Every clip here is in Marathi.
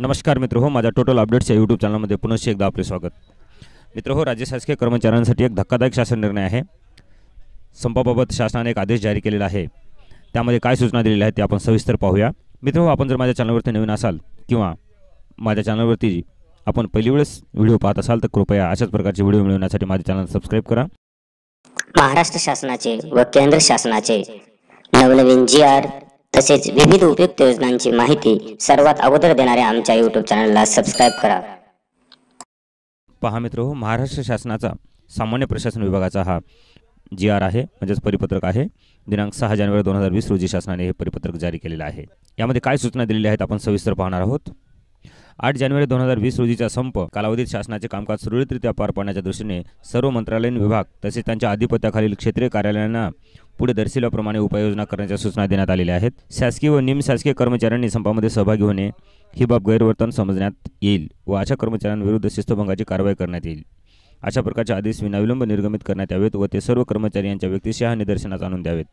नमस्कार मित्र हो माझ्या टोटल अपडेट्स या यूट्यूब चॅनलमध्ये पुनः एकदा आपले स्वागत मित्र हो राज्य शासकीय कर्मचाऱ्यांसाठी एक धक्कादायक शासन निर्णय आहे संपाबाबत शासनाने एक आदेश जारी केलेला आहे त्यामध्ये काय सूचना दिलेल्या आहेत ते आपण सविस्तर पाहूया मित्र हो आपण जर माझ्या चॅनलवरती नवीन असाल किंवा माझ्या चॅनलवरती आपण पहिली वेळेस व्हिडिओ पाहत असाल तर कृपया अशाच प्रकारचे व्हिडिओ मिळवण्यासाठी माझे चॅनल सबस्क्राईब करा महाराष्ट्र शासनाचे व केंद्र शासनाचे नवनवीन जी आर तसेच विविध उपयुक्त योजनांची माहिती सर्वात अगोदर देणाऱ्या आमच्या यूट्यूब चॅनलला सबस्क्राईब करा पहा मित्र महाराष्ट्र शासनाचा सामान्य प्रशासन विभागाचा हा जी आर आहे म्हणजेच परिपत्रक आहे दिनांक सहा जानेवारी दोन हजार वीस रोजी शासनाने हे परिपत्रक जारी केलेलं आहे यामध्ये काय सूचना दिलेल्या आहेत आपण सविस्तर पाहणार आहोत आठ जानेवारी दोन हजार वीस रोजीचा संप कालावधीत शासनाचे कामकाज सुरळीतरित्या पार पाडण्याच्या दृष्टीने सर्व मंत्रालयीन विभाग तसेच त्यांच्या आधिपत्याखालील क्षेत्रीय कार्यालयांना पुढे दर्शिल्याप्रमाणे उपाययोजना करण्याच्या सूचना देण्यात आलेल्या आहेत शासकीय व निमशासकीय कर्मचाऱ्यांनी संपामध्ये सहभागी होणे ही बाब गैरवर्तन समजण्यात येईल व अशा कर्मचाऱ्यांविरुद्ध शिस्तभंगाची कारवाई करण्यात येईल अशा प्रकारचे आदेश विनाविलंब निर्गमित करण्यात यावेत व ते सर्व कर्मचारी यांच्या हा निदर्शनास आणून द्यावेत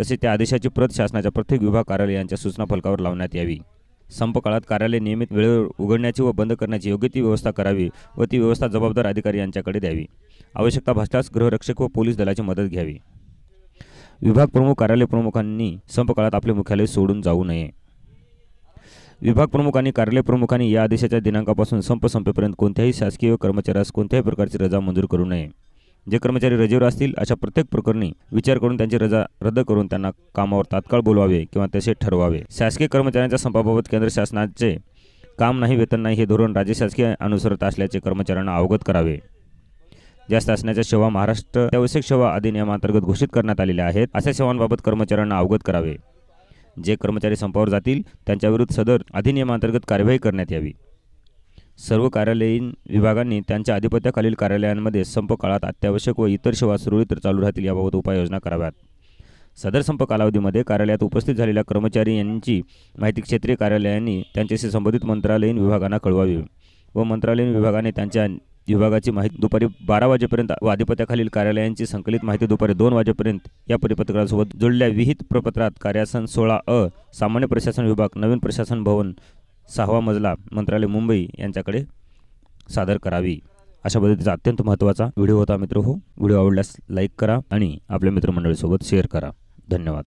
तसेच त्या आदेशाची प्रत शासनाच्या प्रत्येक विभाग कार्यालयांच्या सूचना फलकावर लावण्यात यावी संप काळात कार्यालय नियमित वेळेवर उघडण्याची व बंद करण्याची योग्य ती व्यवस्था करावी व ती व्यवस्था जबाबदार अधिकारी यांच्याकडे द्यावी आवश्यकता भासल्यास गृहरक्षक व पोलीस दलाची मदत घ्यावी विभाग प्रमुख कार्यालय प्रमुखांनी संप काळात आपले मुख्यालय सोडून जाऊ नये विभाग प्रमुखांनी कार्यालय प्रमुखांनी या आदेशाच्या दिनांकापासून संप संपेपर्यंत कोणत्याही शासकीय कर्मचाऱ्यास कोणत्याही प्रकारची रजा मंजूर करू नये जे कर्मचारी रजेवर असतील अशा प्रत्येक प्रकरणी विचार करून त्यांची रजा रद्द करून त्यांना कामावर तात्काळ बोलवावे किंवा तसे ठरवावे शासकीय कर्मचाऱ्यांच्या संपाबाबत केंद्र शासनाचे काम नाही वेतन नाही हे धोरण राज्य शासकीय अनुसरत असल्याचे कर्मचाऱ्यांना अवगत करावे ज्या शासनाच्या सेवा महाराष्ट्र व्यावसायिक सेवा अधिनियमांतर्गत घोषित करण्यात आलेल्या आहेत अशा सेवांबाबत कर्मचाऱ्यांना अवगत करावे जे कर्मचारी संपावर जातील त्यांच्याविरुद्ध सदर अधिनियमांतर्गत कार्यवाही करण्यात यावी सर्व कार्यालयीन विभागांनी त्यांच्या आधिपत्याखालील कार्यालयांमध्ये संप काळात अत्यावश्यक व इतर सेवा सुरळीत चालू राहतील याबाबत उपाययोजना कराव्यात सदर संप कालावधीमध्ये कार्यालयात उपस्थित झालेल्या कर्मचारी यांची माहिती क्षेत्रीय कार्यालयांनी त्यांच्याशी संबंधित मंत्रालयीन विभागांना कळवावी व मंत्रालयीन विभागाने त्यांच्या विभागाची माहिती दुपारी बारा वाजेपर्यंत व आधिपत्याखालील कार्यालयांची संकलित माहिती दुपारी दोन वाजेपर्यंत या परिपत्रकासोबत जोडल्या विहित प्रपत्रात कार्यासन सोळा अ सामान्य प्रशासन विभाग नवीन प्रशासन भवन सहावा मजला मंत्रालय मुंबई यांच्याकडे सादर करावी अशा पद्धतीचा अत्यंत महत्त्वाचा व्हिडिओ होता मित्र हो व्हिडिओ आवडल्यास लाईक करा आणि आपल्या मित्रमंडळीसोबत शेअर करा धन्यवाद